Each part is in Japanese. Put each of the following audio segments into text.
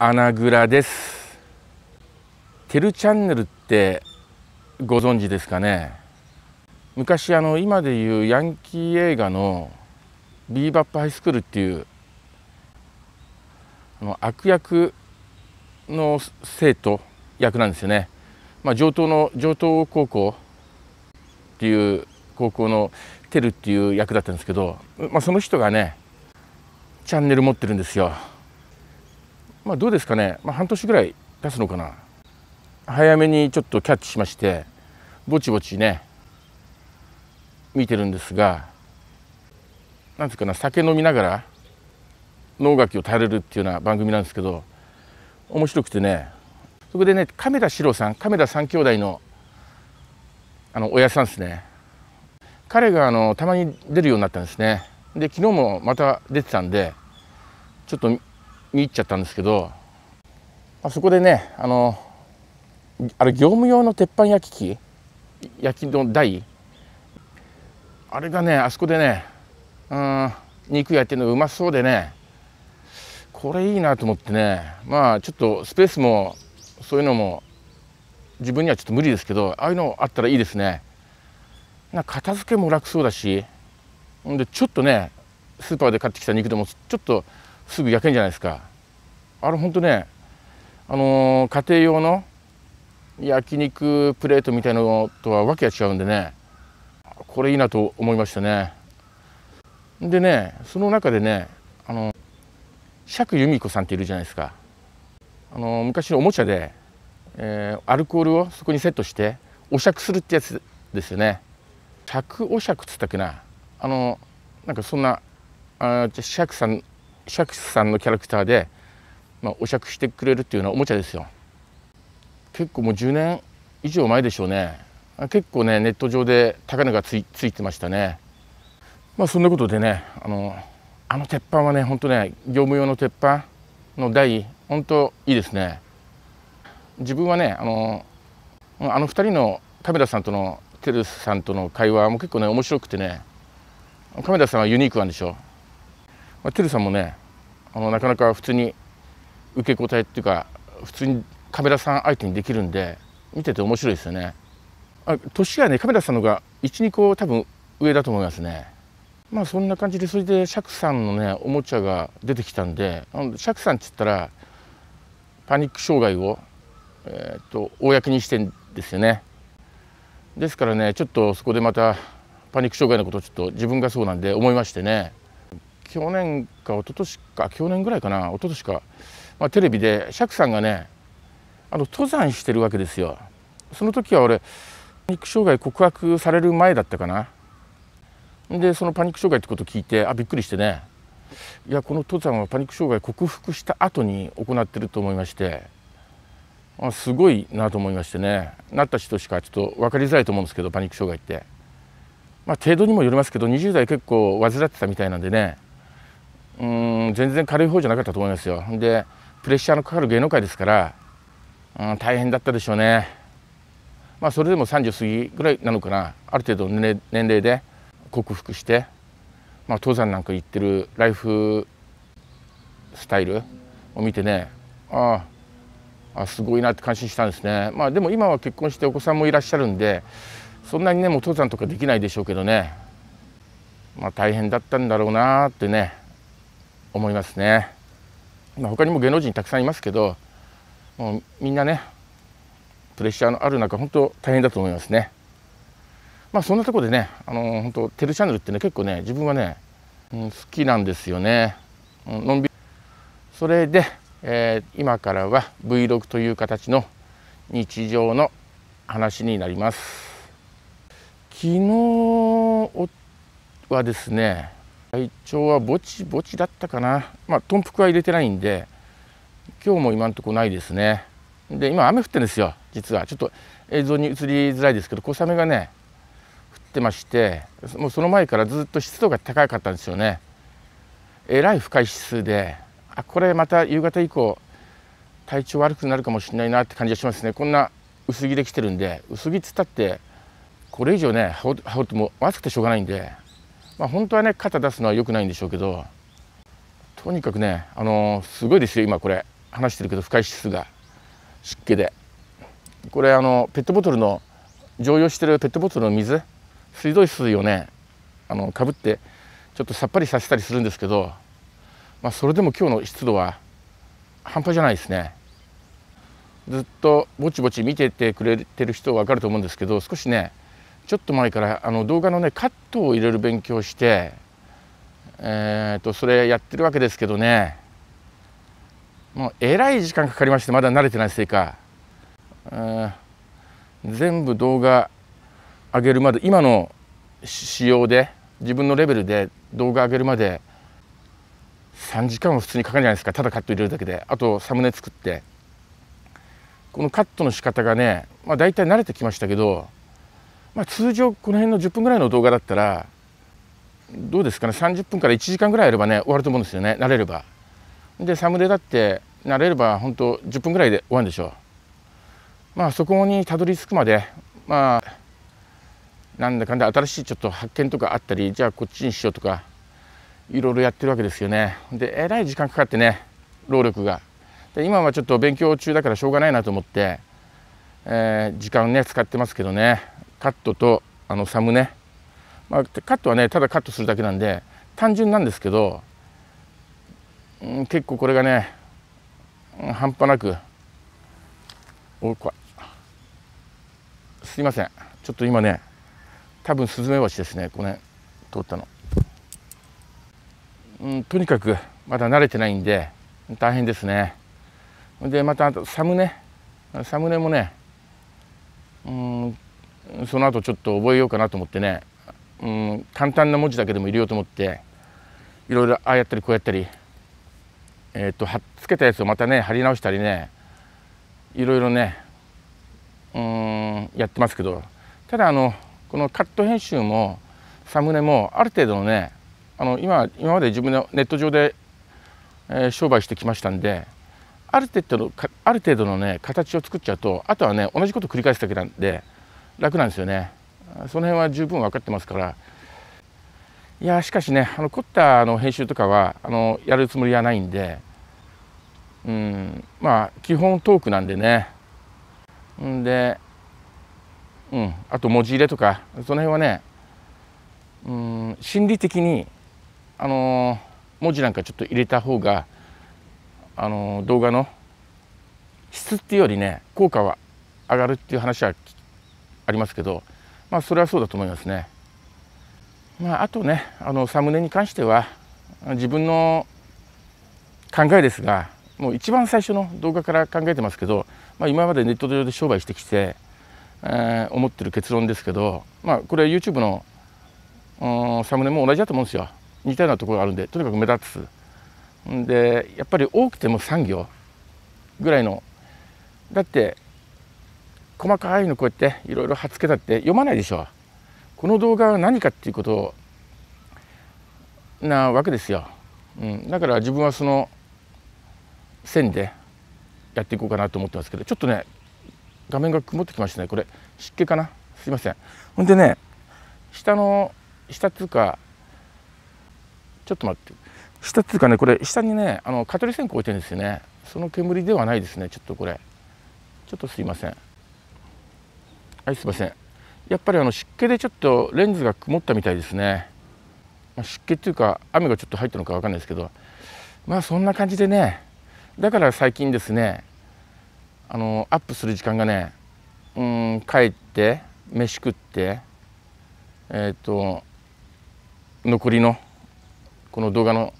穴蔵ですテルチャンネルってご存知ですかね昔あの今でいうヤンキー映画の「ビーバップハイスクール」っていう悪役の生徒役なんですよね、まあ、上東の上東高校っていう高校のテルっていう役だったんですけど、まあ、その人がねチャンネル持ってるんですよ。まあ、どうですかね、まあ、半年ぐらい経つのかな早めにちょっとキャッチしましてぼちぼちね見てるんですがなんていうかな酒飲みながら能書きを垂れるっていうような番組なんですけど面白くてねそこでね亀田史郎さん亀田三兄弟のあの親さんですね彼があのたまに出るようになったんですねで昨日もまた出てたんでちょっとに行っちゃったんですけど、あ、そこでねあのあれ業務用の鉄板焼き器焼きの台あれがねあそこでねうん肉焼いてるのうまそうでねこれいいなと思ってねまあちょっとスペースもそういうのも自分にはちょっと無理ですけどああいうのあったらいいですねな片付けも楽そうだしんでちょっとねスーパーで買ってきた肉でもちょっとすぐ焼けんじゃないですかあれほんとねあのー、家庭用の焼肉プレートみたいなのとはわけが違うんでねこれいいなと思いましたねでねその中でねあの釈由美子さんっているじゃないですかあの昔のおもちゃで、えー、アルコールをそこにセットしてお釈するってやつですよね釈お釈っつったっけなあのなんかそんなあ釈さんシャさんのキャラクターで、まあ、お釈してくれるっていうのはおもちゃですよ結構もう10年以上前でしょうね結構ねネット上で高値がついてましたねまあそんなことでねあのあの鉄板はね本当ね業務用の鉄板の台本当いいですね自分はねあのあの2人の亀田さんとのテルさんとの会話も結構ね面白くてね亀田さんはユニークなんでしょ、まあ、テルさんもねあのなかなか普通に受け答えっていうか普通にカメラさん相手にできるんで見てて面白いですよねあ年がねカメラさんのが12個多分上だと思いますねまあそんな感じでそれで釈さんのねおもちゃが出てきたんで釈さんっつったらパニック障害を、えーと公にしてんですよねですからねちょっとそこでまたパニック障害のことをちょっと自分がそうなんで思いましてね去年か一昨年か去年ぐらいかな一昨年か、まあ、テレビで釈さんがねあの登山してるわけですよその時は俺パニック障害告白される前だったかなでそのパニック障害ってことを聞いてあびっくりしてねいやこの登山はパニック障害克服した後に行ってると思いましてあすごいなと思いましてねなった人しかちょっと分かりづらいと思うんですけどパニック障害って。まあ、程度にもよりますけど20代結構患ってたみたいなんでねうん全然軽い方じゃなかったと思いますよでプレッシャーのかかる芸能界ですから、うん、大変だったでしょうねまあそれでも30過ぎぐらいなのかなある程度年齢で克服して、まあ、登山なんか行ってるライフスタイルを見てねああすごいなって感心したんですねまあでも今は結婚してお子さんもいらっしゃるんでそんなにねもう登山とかできないでしょうけどねまあ大変だったんだろうなってね思いますね、まあ、他にも芸能人たくさんいますけどもうみんなねプレッシャーのある中本当大変だと思いますねまあそんなとこでねあのー、本当テルチャンネルってね結構ね自分はね、うん、好きなんですよね、うん、のんびりそれで、えー、今からは Vlog という形の日常の話になります昨日はですね体調はぼちぼちだったかな、まあ、豚腹は入れてないんで、今日も今んとこないですね。で、今、雨降ってるんですよ、実は。ちょっと映像に映りづらいですけど、小雨がね、降ってまして、もうその前からずっと湿度が高かったんですよね。えらい深い指数で、あこれまた夕方以降、体調悪くなるかもしれないなって感じがしますね。こんな薄着できてるんで、薄着っつったって、これ以上ね、羽織っても暑くてしょうがないんで。まあ、本当はね肩出すのは良くないんでしょうけどとにかくね、あのー、すごいですよ今これ話してるけど深い指数が湿気でこれあのペットボトルの常用してるペットボトルの水水道水をねあのかぶってちょっとさっぱりさせたりするんですけど、まあ、それでも今日の湿度は半端じゃないですねずっとぼちぼち見ててくれてる人は分かると思うんですけど少しねちょっと前からあの動画のねカットを入れる勉強して、えーと、それやってるわけですけどねもうえらい時間かかりましてまだ慣れてないせいか、えー、全部動画上げるまで今の仕様で自分のレベルで動画上げるまで3時間は普通にかかるじゃないですかただカット入れるだけであとサムネ作ってこのカットの仕方がねまあ大体慣れてきましたけどまあ、通常この辺の10分ぐらいの動画だったらどうですかね30分から1時間ぐらいやればね終わると思うんですよね慣れれば。でサムネだって慣れれば本当10分ぐらいで終わるんでしょう。まあそこにたどり着くまでまあなんだかんだ新しいちょっと発見とかあったりじゃあこっちにしようとかいろいろやってるわけですよね。でえらい時間かかってね労力が。で今はちょっと勉強中だからしょうがないなと思って、えー、時間ね使ってますけどねカットとあのサムネ、まあ、カットはねただカットするだけなんで単純なんですけど、うん、結構これがね、うん、半端なくおこすいませんちょっと今ね多分スズメバチですねこの辺通ったの、うん、とにかくまだ慣れてないんで大変ですねでまたあとサムネサムネもねうんその後ちょっと覚えようかなと思ってね、うん、簡単な文字だけでも入れようと思っていろいろああやったりこうやったり、えー、っとはっつけたやつをまたね貼り直したりねいろいろねうんやってますけどただあのこのカット編集もサムネもある程度のねあの今今まで自分のネット上で、えー、商売してきましたんである程度のある程度のね形を作っちゃうとあとはね同じこと繰り返すだけなんで。楽なんですよねその辺は十分分かってますからいやしかしねあの凝ったあの編集とかはあのやるつもりはないんでうんまあ基本トークなんでねんでうんあと文字入れとかその辺はねうん心理的にあの文字なんかちょっと入れた方があの動画の質っていうよりね効果は上がるっていう話は聞ありますけど、まあ、それはそうだと思いますね。まあ、あとねあのサムネに関しては自分の考えですがもう一番最初の動画から考えてますけど、まあ、今までネット上で商売してきて、えー、思ってる結論ですけど、まあ、これは YouTube のサムネも同じだと思うんですよ似たようなところがあるんでとにかく目立つでやっぱり多くても3行ぐらいのだって細かいのこうやっていろいろ貼っつけたって読まないでしょこの動画は何かっていうことなわけですよ、うん、だから自分はその線でやっていこうかなと思ってますけどちょっとね画面が曇ってきましたねこれ湿気かなすいませんほんでね下の下っていうかちょっと待って下っていうかねこれ下にねあの蚊取り線香置いてるんですよねその煙ではないですねちょっとこれちょっとすいませんはいすいませんやっぱりあの湿気でちょっとレンズが曇ったみたいですね、まあ、湿気っていうか雨がちょっと入ったのかわかんないですけどまあそんな感じでねだから最近ですねあのアップする時間がねうん帰って飯食ってえっ、ー、と残りのこの動画の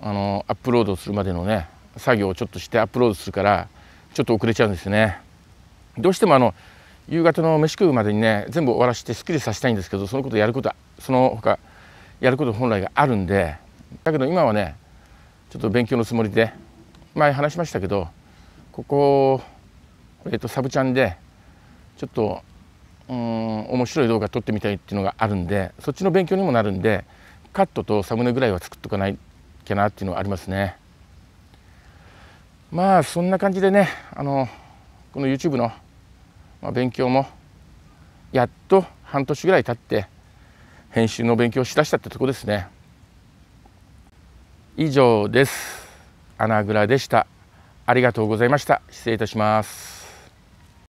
あのアップロードするまでのね作業をちょっとしてアップロードするからちょっと遅れちゃうんですねどうしてもあの夕方の飯食うまでにね全部終わらせてすっきりさせたいんですけどそのことやることその他やること本来があるんでだけど今はねちょっと勉強のつもりで前話しましたけどここ、えー、とサブチャンでちょっとうん面白い動画撮ってみたいっていうのがあるんでそっちの勉強にもなるんでカットとサムネぐらいは作っとかないきゃなっていうのはありますね。まあそんな感じでねあのこの YouTube のまあ、勉強もやっと半年ぐらい経って編集の勉強しだしたってとこですね以上です穴蔵でしたありがとうございました失礼いたします